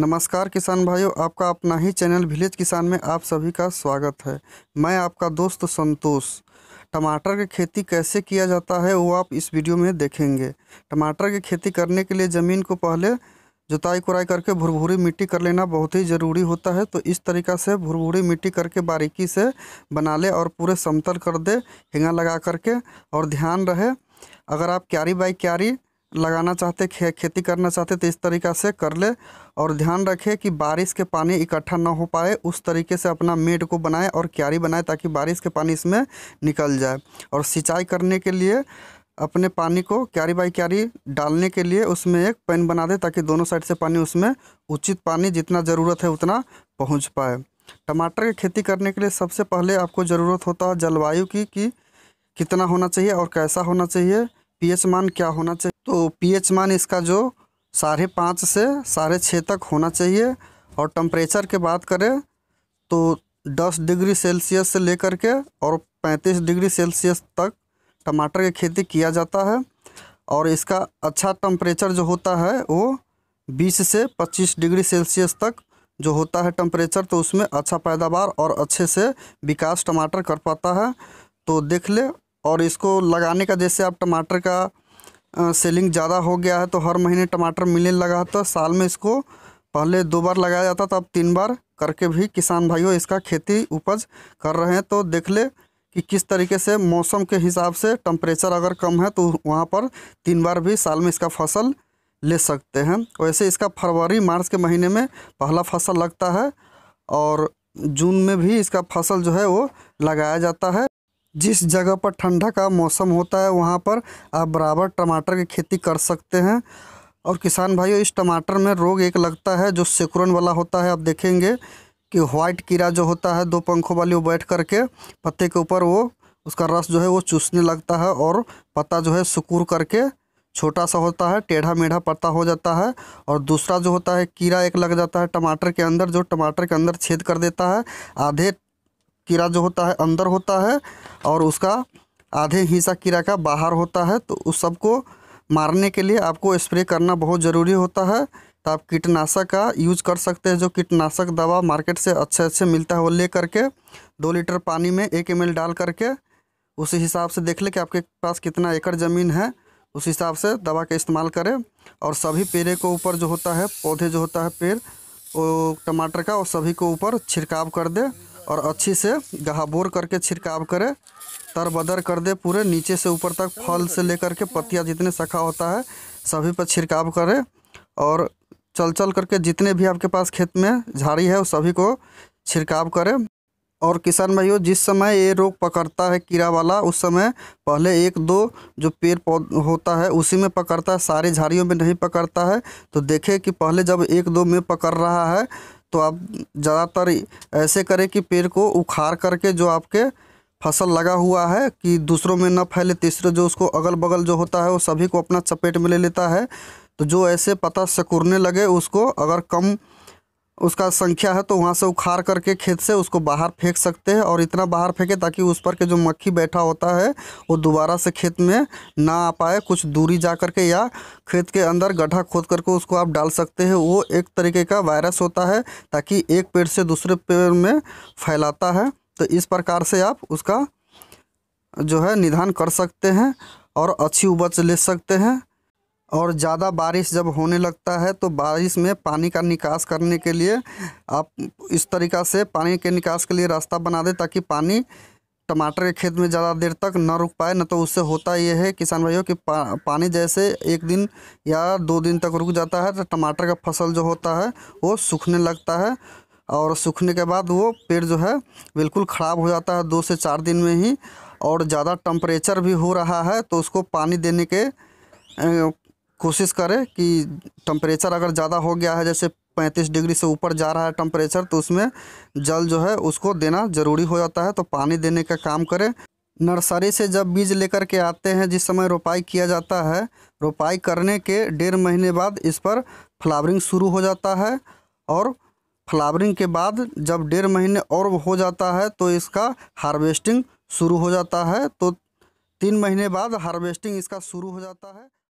नमस्कार किसान भाइयों आपका अपना ही चैनल विलेज किसान में आप सभी का स्वागत है मैं आपका दोस्त संतोष टमाटर की खेती कैसे किया जाता है वो आप इस वीडियो में देखेंगे टमाटर की खेती करने के लिए ज़मीन को पहले जुताई कुराई करके भुरभुरी मिट्टी कर लेना बहुत ही ज़रूरी होता है तो इस तरीका से भुरभुरी मिट्टी करके बारीकी से बना ले और पूरे समतल कर दे हिंगा लगा करके और ध्यान रहे अगर आप क्यारी बाई क्यारी लगाना चाहते खे, खेती करना चाहते तो इस तरीका से कर ले और ध्यान रखें कि बारिश के पानी इकट्ठा ना हो पाए उस तरीके से अपना मेड को बनाए और क्यारी बनाए ताकि बारिश के पानी इसमें निकल जाए और सिंचाई करने के लिए अपने पानी को क्यारी बाई क्यारी डालने के लिए उसमें एक पेन बना दे ताकि दोनों साइड से पानी उसमें उचित पानी जितना ज़रूरत है उतना पहुँच पाए टमाटर की खेती करने के लिए सबसे पहले आपको ज़रूरत होता है जलवायु की कि कितना होना चाहिए और कैसा होना चाहिए पीएच मान क्या होना चाहिए तो पीएच मान इसका जो साढ़े पाँच से साढ़े छः तक होना चाहिए और टम्परेचर की बात करें तो दस डिग्री सेल्सियस से लेकर के और पैंतीस डिग्री सेल्सियस तक टमाटर की खेती किया जाता है और इसका अच्छा टम्परेचर जो होता है वो बीस से पच्चीस डिग्री सेल्सियस तक जो होता है टम्परेचर तो उसमें अच्छा पैदावार और अच्छे से विकास टमाटर कर पाता है तो देख ले और इसको लगाने का जैसे आप टमाटर का सेलिंग ज़्यादा हो गया है तो हर महीने टमाटर मिलने लगा तो साल में इसको पहले दो बार लगाया जाता था अब तीन बार करके भी किसान भाइयों इसका खेती उपज कर रहे हैं तो देख ले कि किस तरीके से मौसम के हिसाब से टम्परेचर अगर कम है तो वहाँ पर तीन बार भी साल में इसका फसल ले सकते हैं वैसे इसका फरवरी मार्च के महीने में पहला फसल लगता है और जून में भी इसका फसल जो है वो लगाया जाता है जिस जगह पर ठंडा का मौसम होता है वहाँ पर आप बराबर टमाटर की खेती कर सकते हैं और किसान भाइयों इस टमाटर में रोग एक लगता है जो सिकुरन वाला होता है आप देखेंगे कि वाइट कीड़ा जो होता है दो पंखों वाली वो बैठ करके पत्ते के ऊपर वो उसका रस जो है वो चूसने लगता है और पत्ता जो है सुकूर करके छोटा सा होता है टेढ़ा मेढ़ा पत्ता हो जाता है और दूसरा जो होता है कीड़ा एक लग जाता है टमाटर के अंदर जो टमाटर के अंदर छेद कर देता है आधे कीड़ा जो होता है अंदर होता है और उसका आधे हिस्सा कीड़ा का बाहर होता है तो उस सबको मारने के लिए आपको स्प्रे करना बहुत ज़रूरी होता है तो आप कीटनाशक का यूज़ कर सकते हैं जो कीटनाशक दवा मार्केट से अच्छे अच्छे मिलता है वो ले करके दो लीटर पानी में एक एम डाल करके उसी हिसाब से देख ले कि आपके पास कितना एकड़ ज़मीन है उस हिसाब से दवा का इस्तेमाल करें और सभी पेड़े को ऊपर जो होता है पौधे जो होता है पेड़ वो टमाटर का और सभी को ऊपर छिड़काव कर दे और अच्छी से गहाबोर करके छिड़काव करें तर बदर कर दे पूरे नीचे से ऊपर तक फल से लेकर के पत्तियाँ जितने सखा होता है सभी पर छिड़काव करें और चल चल करके जितने भी आपके पास खेत में झाड़ी है उस सभी को छिड़काव करें और किसान भाइयों जिस समय ये रोग पकड़ता है कीड़ा वाला उस समय पहले एक दो जो पेड़ पौध होता है उसी में पकड़ता है सारे झाड़ियों में नहीं पकड़ता है तो देखें कि पहले जब एक दो में पकड़ रहा है तो आप ज़्यादातर ऐसे करें कि पेड़ को उखाड़ करके जो आपके फसल लगा हुआ है कि दूसरों में न फैले तीसरे जो उसको अगल बगल जो होता है वो सभी को अपना चपेट में ले लेता है तो जो ऐसे पता सकुरने लगे उसको अगर कम उसका संख्या है तो वहाँ से उखाड़ करके खेत से उसको बाहर फेंक सकते हैं और इतना बाहर फेंके ताकि उस पर के जो मक्खी बैठा होता है वो दोबारा से खेत में ना आ पाए कुछ दूरी जा करके या खेत के अंदर गड्ढा खोद करके उसको आप डाल सकते हैं वो एक तरीके का वायरस होता है ताकि एक पेड़ से दूसरे पेड़ में फैलाता है तो इस प्रकार से आप उसका जो है निदान कर सकते हैं और अच्छी उपज ले सकते हैं और ज़्यादा बारिश जब होने लगता है तो बारिश में पानी का निकास करने के लिए आप इस तरीक़ा से पानी के निकास के लिए रास्ता बना दें ताकि पानी टमाटर के खेत में ज़्यादा देर तक न रुक पाए न तो उससे होता यह है किसान भाइयों कि पा, पानी जैसे एक दिन या दो दिन तक रुक जाता है तो टमाटर का फसल जो होता है वो सूखने लगता है और सूखने के बाद वो पेड़ जो है बिल्कुल ख़राब हो जाता है दो से चार दिन में ही और ज़्यादा टम्परेचर भी हो रहा है तो उसको पानी देने के कोशिश करें कि टम्परेचर अगर ज़्यादा हो गया है जैसे पैंतीस डिग्री से ऊपर जा रहा है टम्परेचर तो उसमें जल जो है उसको देना ज़रूरी हो जाता है तो पानी देने का काम करें नर्सरी से जब बीज लेकर के आते हैं जिस समय रोपाई किया जाता है रोपाई करने के डेढ़ महीने बाद इस पर फ्लावरिंग शुरू हो जाता है और फ्लावरिंग के बाद जब डेढ़ महीने और हो जाता है तो इसका हार्वेस्टिंग शुरू हो जाता है तो तीन महीने बाद हार्वेस्टिंग इसका शुरू हो जाता है